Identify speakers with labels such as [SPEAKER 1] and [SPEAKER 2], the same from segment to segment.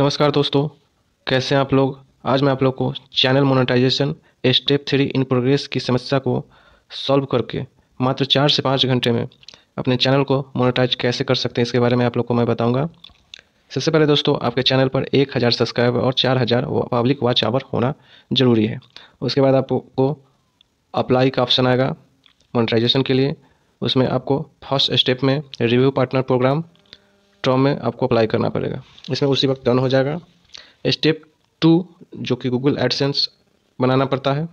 [SPEAKER 1] नमस्कार दोस्तों कैसे हैं आप लोग आज मैं आप लोग को channel monetisation step three in progress की समस्या को सॉल्व करके मात्र चार से पाँच घंटे में अपने चैनल को मोनेटाइज कैसे कर सकते हैं इसके बारे में आप लोग को मैं बताऊंगा सबसे पहले दोस्तों आपके चैनल पर एक हज़ार सब्सक्राइबर और चार हज़ार पब्लिक वॉच आवर होना ज़रूरी है उसके बाद आपको अप्लाई का ऑप्शन आएगा मोनेटाइजेशन के लिए उसमें आपको फर्स्ट स्टेप में रिव्यू पार्टनर प्रोग्राम टर्म में आपको अप्लाई करना पड़ेगा इसमें उसी वक्त डन हो जाएगा स्टेप टू जो कि गूगल एडसेंस बनाना पड़ता है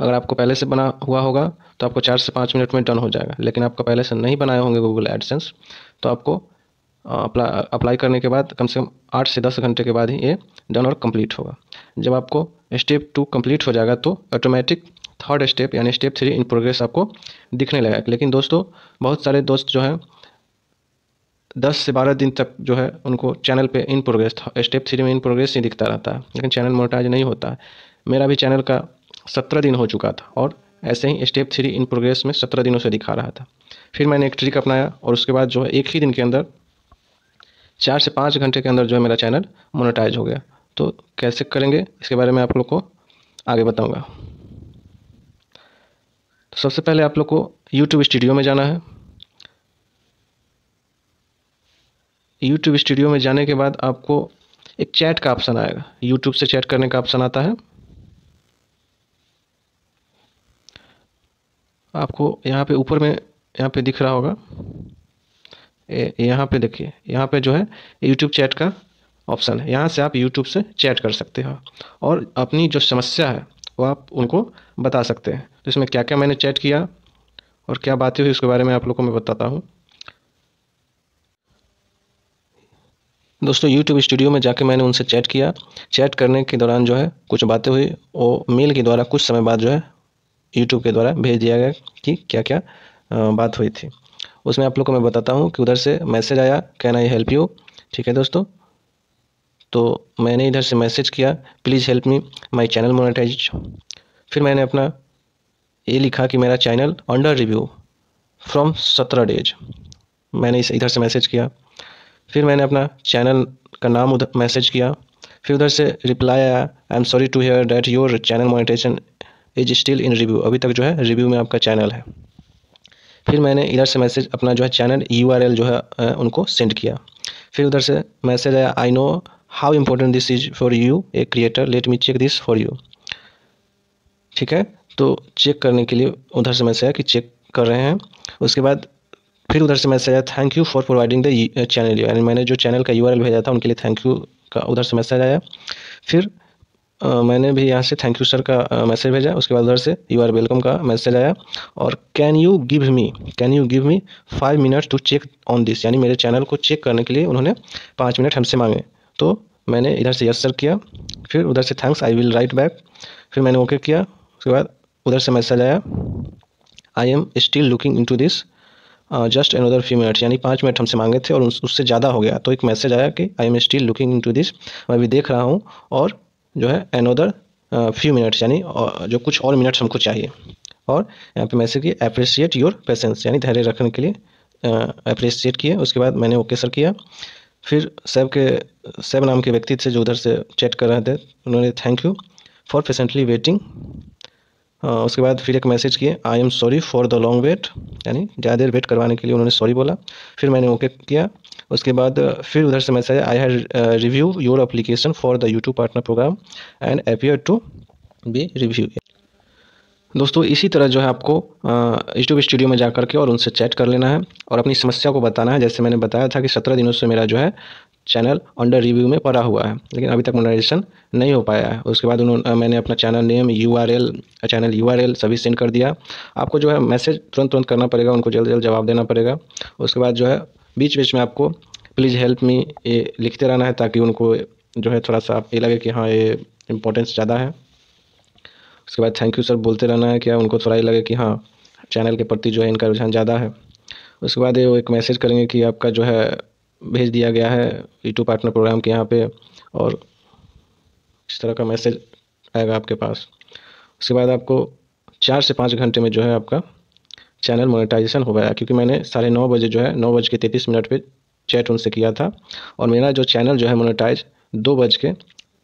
[SPEAKER 1] अगर आपको पहले से बना हुआ होगा तो आपको चार से पाँच मिनट में डन हो जाएगा लेकिन आपको पहले से नहीं बनाए होंगे गूगल एडसेंस तो आपको अप्ला अप्लाई करने के बाद कम से कम आठ से दस घंटे के बाद ही ये डन और कंप्लीट होगा जब आपको स्टेप टू कंप्लीट हो जाएगा तो ऑटोमेटिक थर्ड स्टेप यानी स्टेप थ्री इन प्रोग्रेस आपको दिखने लगेगा लेकिन दोस्तों बहुत सारे दोस्त जो हैं दस से बारह दिन तक जो है उनको चैनल पे इन प्रोग्रेस था स्टेप थ्री में इन प्रोग्रेस ही दिखता रहता है लेकिन चैनल मोनेटाइज नहीं होता है मेरा भी चैनल का सत्रह दिन हो चुका था और ऐसे ही स्टेप थ्री इन प्रोग्रेस में सत्रह दिनों से दिखा रहा था फिर मैंने एक ट्रिक अपनाया और उसके बाद जो है एक ही दिन के अंदर चार से पाँच घंटे के अंदर जो है मेरा चैनल मोनेटाइज हो गया तो कैसे करेंगे इसके बारे में आप लोग को आगे बताऊँगा तो सबसे पहले आप लोग को यूट्यूब स्टूडियो में जाना है यूट्यूब स्टूडियो में जाने के बाद आपको एक चैट का ऑप्शन आएगा यूट्यूब से चैट करने का ऑप्शन आता है आपको यहाँ पे ऊपर में यहाँ पे दिख रहा होगा यहाँ पे देखिए यहाँ पे जो है यूट्यूब चैट का ऑप्शन है यहाँ से आप यूट्यूब से चैट कर सकते हो और अपनी जो समस्या है वो आप उनको बता सकते हैं तो इसमें क्या क्या मैंने चैट किया और क्या बातें हुई उसके बारे में आप लोगों को मैं बताता हूँ दोस्तों यूट्यूब स्टूडियो में जाके मैंने उनसे चैट किया चैट करने के दौरान जो है कुछ बातें हुई और मेल के द्वारा कुछ समय बाद जो है यूट्यूब के द्वारा भेज दिया गया कि क्या क्या बात हुई थी उसमें आप लोग को मैं बताता हूँ कि उधर से मैसेज आया कैन आई हेल्प यू ठीक है दोस्तों तो मैंने इधर से मैसेज किया please help me my channel monetise फिर मैंने अपना ये लिखा कि मेरा चैनल अंडर रिव्यू फ्रॉम सत्रह डेज मैंने इस इधर से मैसेज किया फिर मैंने अपना चैनल का नाम उधर मैसेज किया फिर उधर से रिप्लाई आया I am sorry to hear that your channel monetisation is still in review अभी तक जो है रिव्यू में आपका चैनल है फिर मैंने इधर से मैसेज अपना जो है चैनल यू जो है उनको सेंड किया फिर उधर से मैसेज आया I know how important this is for you a creator let me check this for you ठीक है तो चेक करने के लिए उधर से मैसेज आया कि चेक कर रहे हैं उसके बाद फिर उधर से मैसेज आया thank you for providing the channel यानी मैंने जो चैनल का यू भेजा था उनके लिए थैंक यू का उधर से मैसेज आया फिर आ, मैंने भी यहाँ से थैंक यू सर का मैसेज भेजा उसके बाद उधर से यू आर वेलकम का मैसेज आया और can you give me can you give me five minute to check on this यानी मेरे चैनल को चेक करने के लिए उन्होंने पाँच मिनट हमसे मांगे तो मैंने इधर से यस सर किया फिर उधर से thanks I will write back फिर मैंने ओके किया उसके बाद उधर से मैसेज आया I am still looking in this just another few minutes यानी पाँच मिनट हमसे मांगे थे और उससे ज़्यादा हो गया तो एक मैसेज आया कि I am still looking into this मैं अभी देख रहा हूँ और जो है अनदर फ्यू मिनट्स यानी जो कुछ और मिनट्स हमको चाहिए और यहाँ पे मैसेज किया अप्रिसिएट योर पेशेंस यानी धैर्य रखने के लिए अप्रिसिएट किए उसके बाद मैंने ओके सर किया फिर सैब के सैब नाम के व्यक्ति थे जो उधर से चैट कर रहे थे उन्होंने thank you for patiently waiting उसके बाद फिर एक मैसेज किए I am sorry for the long wait यानी ज़्यादा देर वेट करवाने के लिए उन्होंने सॉरी बोला फिर मैंने ओके किया उसके बाद फिर उधर से message I had review your application for the YouTube partner program and appear to be review दोस्तों इसी तरह जो है आपको यूट्यूब स्टूडियो में जा करके और उनसे चैट कर लेना है और अपनी समस्या को बताना है जैसे मैंने बताया था कि सत्रह दिनों से मेरा जो है चैनल अंडर रिव्यू में पड़ा हुआ है लेकिन अभी तक मोनाइजेशन नहीं हो पाया है उसके बाद उन्होंने मैंने अपना channel name U R L channel U R L सभी सेंड कर दिया आपको जो है मैसेज तुरंत तुरंत करना पड़ेगा उनको जल्द जल्द जवाब देना पड़ेगा उसके बाद जो है बीच बीच में आपको प्लीज़ हेल्प मी ये लिखते रहना है ताकि उनको जो है थोड़ा सा ये लगे कि हाँ ये इम्पोर्टेंस ज़्यादा है उसके बाद थैंक यू सर बोलते रहना है क्या उनको थोड़ा ही लगे कि हाँ चैनल के प्रति जो है इनका रुझान ज़्यादा है उसके बाद वो एक मैसेज करेंगे कि आपका जो है भेज दिया गया है यूट्यूब पार्टनर प्रोग्राम के यहाँ पे और इस तरह का मैसेज आएगा आपके पास उसके बाद आपको चार से पाँच घंटे में जो है आपका चैनल मोनेटाइजेशन हो गया क्योंकि मैंने साढ़े नौ बजे जो है नौ बज के तैंतीस मिनट पर चैट उनसे किया था और मेरा जो चैनल जो है मोनेटाइज दो बज के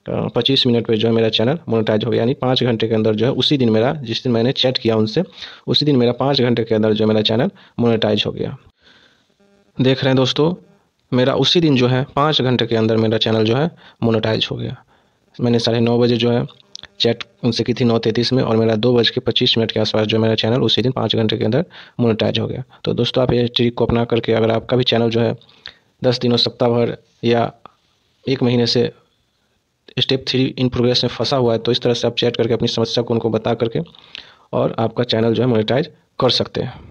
[SPEAKER 1] पच्चीस मिनट पे जो है मेरा चैनल मोनेटाइज हो गया यानी पाँच घंटे के अंदर जो है उसी दिन मेरा जिस दिन मैंने चैट किया उनसे उसी दिन मेरा पाँच घंटे के अंदर जो मेरा चैनल मोनेटाइज हो गया देख रहे हैं दोस्तों मेरा उसी दिन जो है पाँच घंटे के अंदर मेरा चैनल जो है मोनेटाइज हो गया मैंने साढ़े नौ बजे जो है चैट उनसे की थी नौ तैंतीस में और मेरा दो बज के पच्चीस मिनट के आसपास जो मेरा चैनल उसी दिन पाँच घंटे के अंदर मोनेटाइज हो गया तो दोस्तों आप ये ट्रिक को अपना करके अगर आपका भी चैनल जो है दस दिनों सप्ताह भर या एक महीने से स्टेप थ्री इन प्रोग्रेस में फंसा हुआ है तो इस तरह से आप चैट करके अपनी समस्या को उनको बता करके और आपका चैनल जो है मोनिटाइज़ कर सकते हैं